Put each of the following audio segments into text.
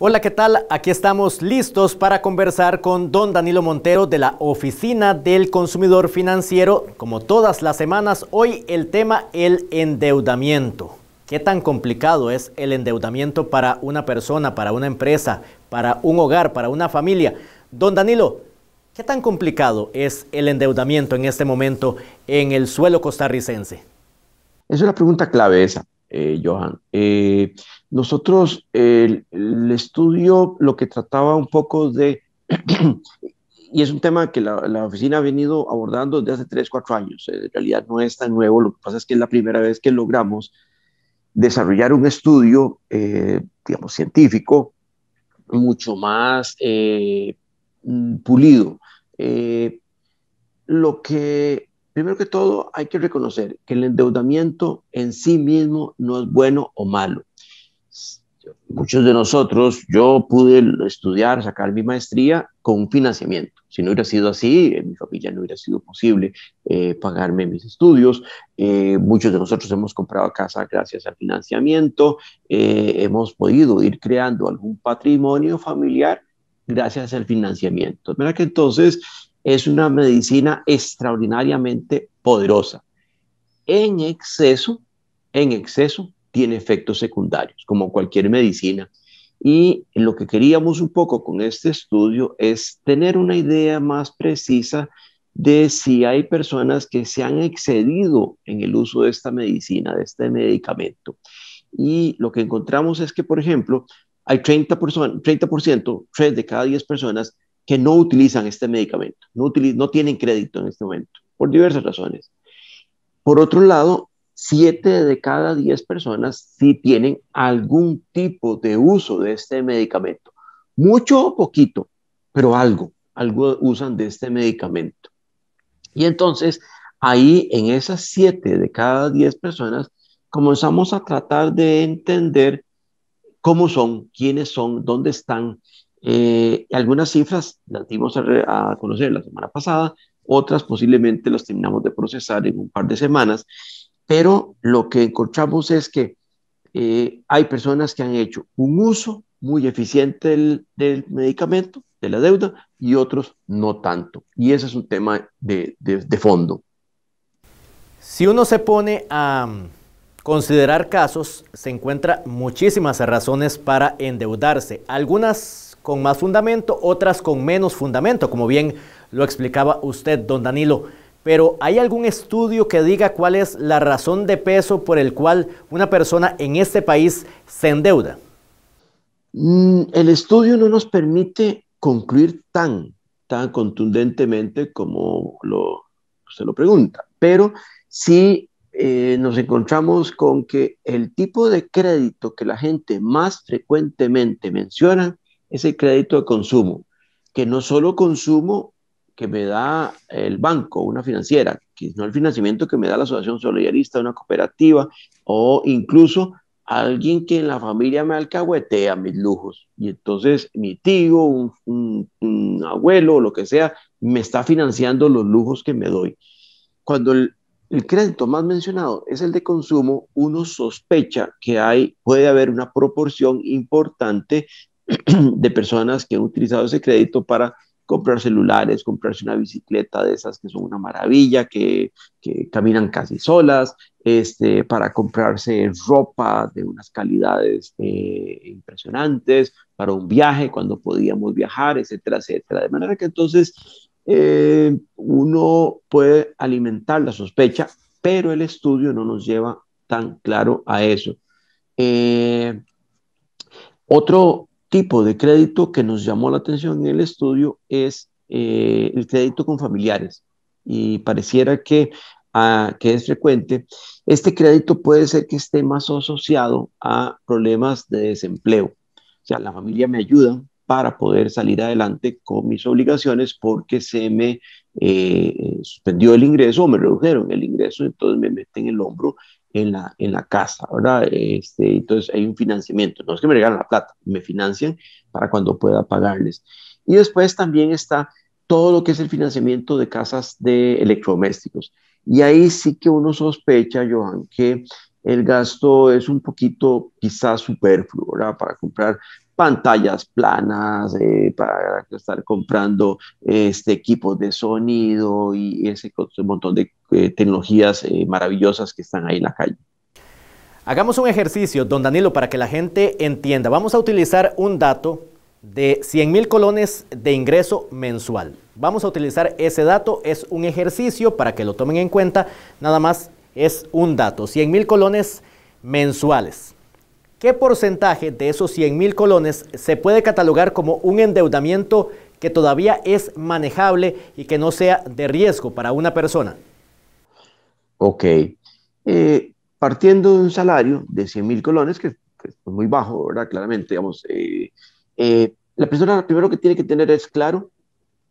Hola, ¿qué tal? Aquí estamos listos para conversar con don Danilo Montero de la Oficina del Consumidor Financiero. Como todas las semanas, hoy el tema el endeudamiento. ¿Qué tan complicado es el endeudamiento para una persona, para una empresa, para un hogar, para una familia? Don Danilo, ¿qué tan complicado es el endeudamiento en este momento en el suelo costarricense? Es una pregunta clave esa. Eh, Johan. Eh, nosotros, el, estudio lo que trataba un poco de, y es un tema que la, oficina ha venido abordando desde hace tres, cuatro años, eh, en realidad no es tan nuevo, lo que pasa es que es la primera vez que logramos desarrollar un estudio, digamos, científico, mucho más mm, pulido. lo que Primero que todo, hay que reconocer que el endeudamiento en sí mismo no es bueno o malo. Muchos de nosotros, yo pude estudiar, sacar mi maestría con financiamiento. Si no hubiera sido así, en mi familia no hubiera sido posible eh, pagarme mis estudios. Eh, muchos de nosotros hemos comprado casa gracias al financiamiento. Eh, hemos podido ir creando algún patrimonio familiar gracias al financiamiento. ¿Verdad que entonces es una medicina extraordinariamente poderosa. En exceso, en exceso, tiene efectos secundarios, como cualquier medicina. Y lo que queríamos un poco con este estudio es tener una idea más precisa de si hay personas que se han excedido en el uso de esta medicina, de este medicamento. Y lo que encontramos es que, por ejemplo, hay 30%, 30%, 3 de cada 10 personas que no utilizan este medicamento, no, no tienen crédito en este momento, por diversas razones. Por otro lado, siete de cada 10 personas sí tienen algún tipo de uso de este medicamento. Mucho o poquito, pero algo, algo usan de este medicamento. Y entonces, ahí en esas siete de cada 10 personas, comenzamos a tratar de entender cómo son, quiénes son, dónde están, eh, algunas cifras las dimos a, conocer la semana pasada, otras posiblemente las terminamos de procesar en un par de semanas, pero lo que encontramos es que eh, hay personas que han hecho un uso muy eficiente del, medicamento, de la deuda, y otros no tanto. Y ese es un tema de, de, de fondo. Si uno se pone a mm, considerar casos, se encuentra muchísimas razones para endeudarse. Algunas con más fundamento, otras con menos fundamento, como bien lo explicaba usted, don Danilo. Pero ¿hay algún estudio que diga cuál es la razón de peso por el cual una persona en este país se endeuda? Mm, el estudio no nos permite concluir tan, tan contundentemente como lo, se lo pregunta, pero sí eh, nos encontramos con que el tipo de crédito que la gente más frecuentemente menciona ese crédito de consumo, que no solo consumo que me da el banco, una financiera, sino el financiamiento que me da la asociación solidarista, una cooperativa o incluso alguien que en la familia me alcahuetea mis lujos. Y entonces mi tío, un, abuelo o lo que sea, me está financiando los lujos que me doy. Cuando el, el crédito más mencionado es el de consumo, uno sospecha que hay, puede haber una proporción importante de personas que han utilizado ese crédito para comprar celulares, comprarse una bicicleta de esas que son una maravilla, que, caminan casi solas, este, para comprarse ropa de unas calidades eh, impresionantes, para un viaje cuando podíamos viajar, etcétera, etcétera. De manera que entonces eh, uno puede alimentar la sospecha, pero el estudio no nos lleva tan claro a eso. Eh, otro, tipo de crédito que nos llamó la atención en el estudio es eh, el crédito con familiares. Y pareciera que, ah, que es frecuente, este crédito puede ser que esté más asociado a problemas de desempleo. O sea, la familia me ayuda para poder salir adelante con mis obligaciones porque se me eh, eh, suspendió el ingreso o me redujeron el ingreso, entonces me meten el hombro en la, en la casa, ¿verdad? Este, entonces hay un financiamiento, no es que me regalen la plata, me financian para cuando pueda pagarles. Y después también está todo lo que es el financiamiento de casas de electrodomésticos. Y ahí sí que uno sospecha, Johan, que el gasto es un poquito quizás superfluo, ¿verdad? Para comprar pantallas planas eh, para estar comprando este, equipo de sonido y ese montón de eh, tecnologías eh, maravillosas que están ahí en la calle. Hagamos un ejercicio, don Danilo, para que la gente entienda. Vamos a utilizar un dato de 100 mil colones de ingreso mensual. Vamos a utilizar ese dato, es un ejercicio para que lo tomen en cuenta, nada más es un dato, 100 mil colones mensuales. ¿Qué porcentaje de esos 100 mil colones se puede catalogar como un endeudamiento que todavía es manejable y que no sea de riesgo para una persona? Ok. Eh, partiendo de un salario de 100 mil colones, que, es muy bajo, ¿verdad? Claramente, digamos, eh, eh, la persona primero que tiene que tener es claro,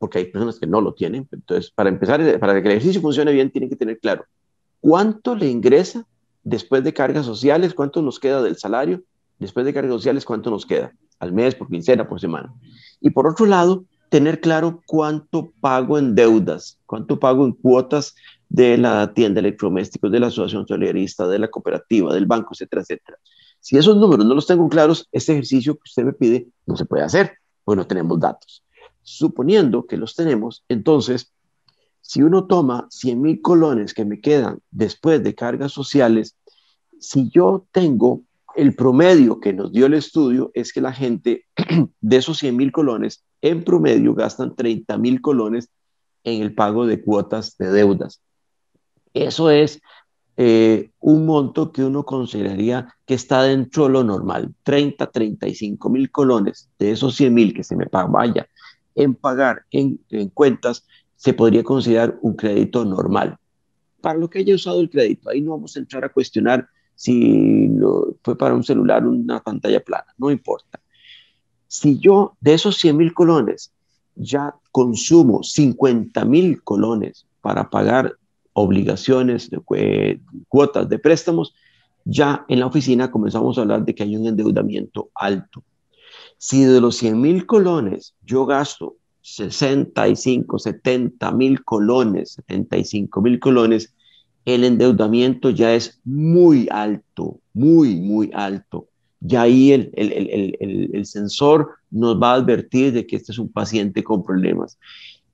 porque hay personas que no lo tienen, entonces para empezar, para que el ejercicio funcione bien, tiene que tener claro cuánto le ingresa Después de cargas sociales, ¿cuánto nos queda del salario? Después de cargas sociales, ¿cuánto nos queda? Al mes, por quincena, por semana. Y por otro lado, tener claro cuánto pago en deudas, cuánto pago en cuotas de la tienda de electrodomésticos, de la asociación solidarista, de la cooperativa, del banco, etcétera, etcétera. Si esos números no los tengo claros, este ejercicio que usted me pide no se puede hacer, porque no tenemos datos. Suponiendo que los tenemos, entonces, si uno toma 100 mil colones que me quedan después de cargas sociales si yo tengo el promedio que nos dio el estudio, es que la gente de esos 100 mil colones, en promedio gastan 30 mil colones en el pago de cuotas de deudas. Eso es eh, un monto que uno consideraría que está dentro de lo normal, 30, 35 mil colones de esos 100 mil que se me paga, vaya, en pagar en, cuentas se podría considerar un crédito normal. Para lo que haya usado el crédito, ahí no vamos a entrar a cuestionar si lo, fue para un celular una pantalla plana, no importa. Si yo de esos 100 mil colones ya consumo 50 mil colones para pagar obligaciones, eh, cuotas de préstamos, ya en la oficina comenzamos a hablar de que hay un endeudamiento alto. Si de los 100 mil colones yo gasto 65, 70 mil colones, 75 mil colones el endeudamiento ya es muy alto, muy, muy alto. Ya ahí el, sensor nos va a advertir de que este es un paciente con problemas.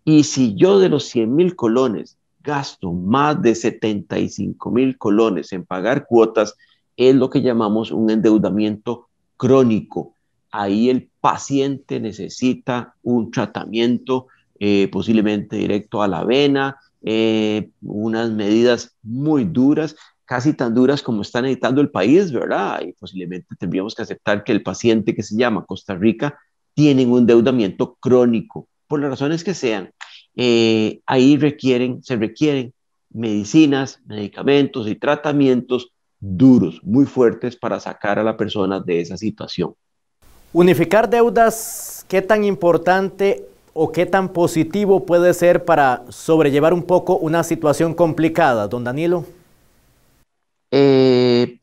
Y si yo de los 100 mil colones gasto más de 75 mil colones en pagar cuotas, es lo que llamamos un endeudamiento crónico. Ahí el paciente necesita un tratamiento eh, posiblemente directo a la vena, eh, unas medidas muy duras, casi tan duras como están editando el país, ¿verdad? Y posiblemente tendríamos que aceptar que el paciente que se llama Costa Rica tiene un endeudamiento crónico, por las razones que sean. Eh, ahí requieren, se requieren medicinas, medicamentos y tratamientos duros, muy fuertes para sacar a la persona de esa situación. Unificar deudas, ¿qué tan importante o qué tan positivo puede ser para sobrellevar un poco una situación complicada, don Danilo? Eh,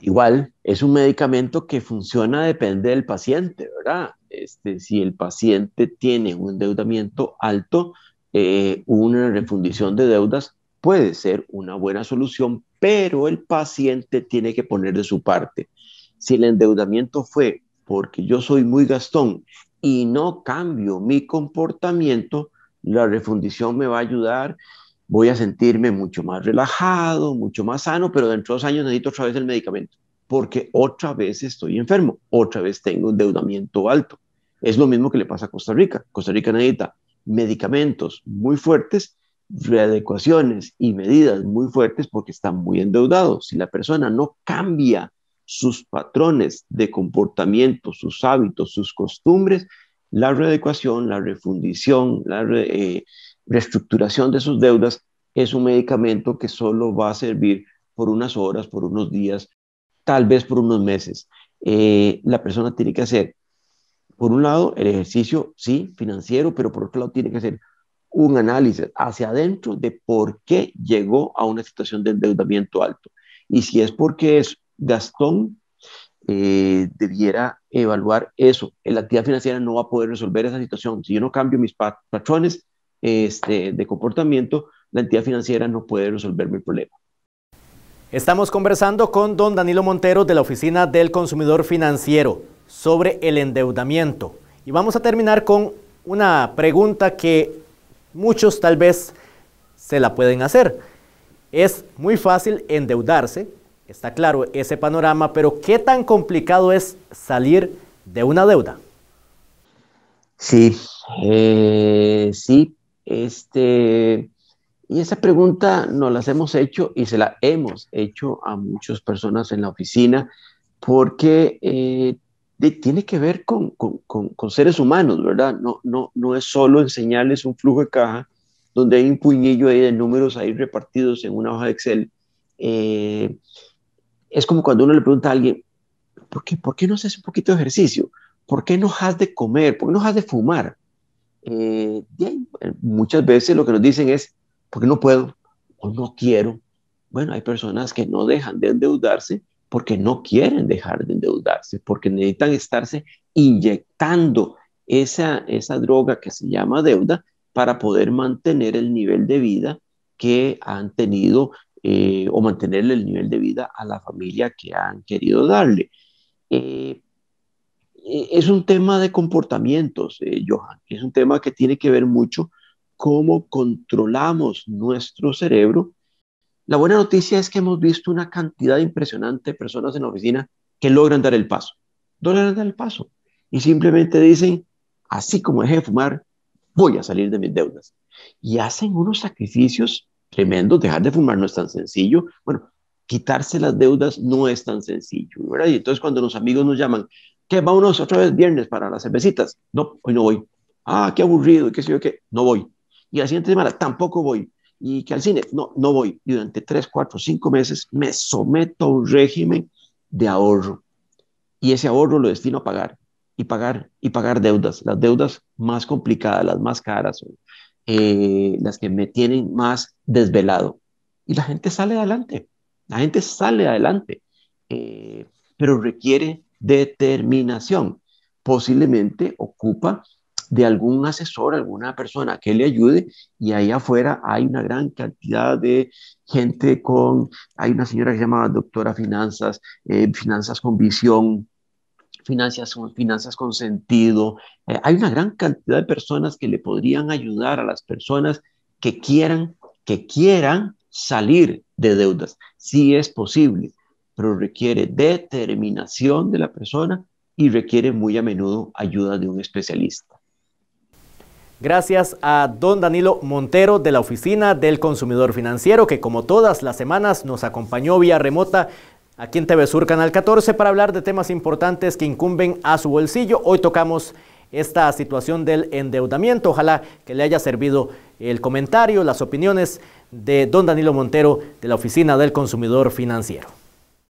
igual, es un medicamento que funciona depende del paciente, ¿verdad? Este, si el paciente tiene un endeudamiento alto, eh, una refundición de deudas puede ser una buena solución, pero el paciente tiene que poner de su parte. Si el endeudamiento fue porque yo soy muy gastón y no cambio mi comportamiento, la refundición me va a ayudar, voy a sentirme mucho más relajado, mucho más sano, pero dentro de dos años necesito otra vez el medicamento, porque otra vez estoy enfermo, otra vez tengo endeudamiento alto. Es lo mismo que le pasa a Costa Rica. Costa Rica necesita medicamentos muy fuertes, readecuaciones y medidas muy fuertes porque está muy endeudado. Si la persona no cambia sus patrones de comportamiento, sus hábitos, sus costumbres, la readecuación, la refundición, la eh, reestructuración de sus deudas es un medicamento que solo va a servir por unas horas, por unos días, tal vez por unos meses. Eh, la persona tiene que hacer, por un lado, el ejercicio, sí, financiero, pero por otro lado tiene que hacer un análisis hacia adentro de por qué llegó a una situación de endeudamiento alto. Y si es porque es Gastón eh, debiera evaluar eso. Eh, la entidad financiera no va a poder resolver esa situación. Si yo no cambio mis patrones este, de comportamiento, la entidad financiera no puede resolver mi problema. Estamos conversando con don Danilo Montero de la Oficina del Consumidor Financiero sobre el endeudamiento. Y vamos a terminar con una pregunta que muchos tal vez se la pueden hacer. Es muy fácil endeudarse Está claro ese panorama, pero ¿qué tan complicado es salir de una deuda? Sí, eh, sí, este, y esa pregunta nos la hemos hecho y se la hemos hecho a muchas personas en la oficina porque eh, tiene que ver con, seres humanos, ¿verdad? No, no, es solo enseñarles un flujo de caja donde hay un puñillo ahí de números ahí repartidos en una hoja de Excel. Eh, es como cuando uno le pregunta a alguien, ¿por qué, ¿por qué no haces un poquito de ejercicio? ¿Por qué no has de comer? ¿Por qué no has de fumar? Eh, eh, muchas veces lo que nos dicen es, porque no puedo o no quiero. Bueno, hay personas que no dejan de endeudarse porque no quieren dejar de endeudarse, porque necesitan estarse inyectando esa, esa droga que se llama deuda para poder mantener el nivel de vida que han tenido eh, o mantenerle el nivel de vida a la familia que han querido darle. Eh, eh, es un tema de comportamientos, Johan. Es un tema que tiene que ver mucho cómo controlamos nuestro cerebro. La buena noticia es que hemos visto una cantidad impresionante de personas en la oficina que logran dar el paso. Logran dar el paso. Y simplemente dicen, así como dejé de fumar, voy a salir de mis deudas. Y hacen unos sacrificios tremendo. Dejar de fumar no es tan sencillo. Bueno, quitarse las deudas no es tan sencillo, Y entonces cuando los amigos nos llaman, ¿qué? Vámonos otra vez viernes para las cervecitas. No, hoy no voy. Ah, qué aburrido, qué sé yo qué. No voy. Y la siguiente semana tampoco voy. Y que al cine, no, no voy. Y durante tres, cuatro, cinco meses me someto a un régimen de ahorro. Y ese ahorro lo destino a pagar y pagar y pagar deudas, las deudas más complicadas, las más caras, eh, las que me tienen más desvelado. Y la gente sale adelante, la gente sale adelante, eh, pero requiere determinación. Posiblemente ocupa de algún asesor, alguna persona que le ayude y ahí afuera hay una gran cantidad de gente con, hay una señora que se llama doctora finanzas, eh, finanzas con visión, finanzas, finanzas con sentido. Eh, hay una gran cantidad de personas que le podrían ayudar a las personas que quieran, que quieran salir de deudas, si sí es posible, pero requiere determinación de la persona y requiere muy a menudo ayuda de un especialista. Gracias a don Danilo Montero de la Oficina del Consumidor Financiero, que como todas las semanas nos acompañó vía remota aquí en TV Sur Canal 14 para hablar de temas importantes que incumben a su bolsillo. Hoy tocamos esta situación del endeudamiento. Ojalá que le haya servido el comentario, las opiniones de don Danilo Montero de la Oficina del Consumidor Financiero.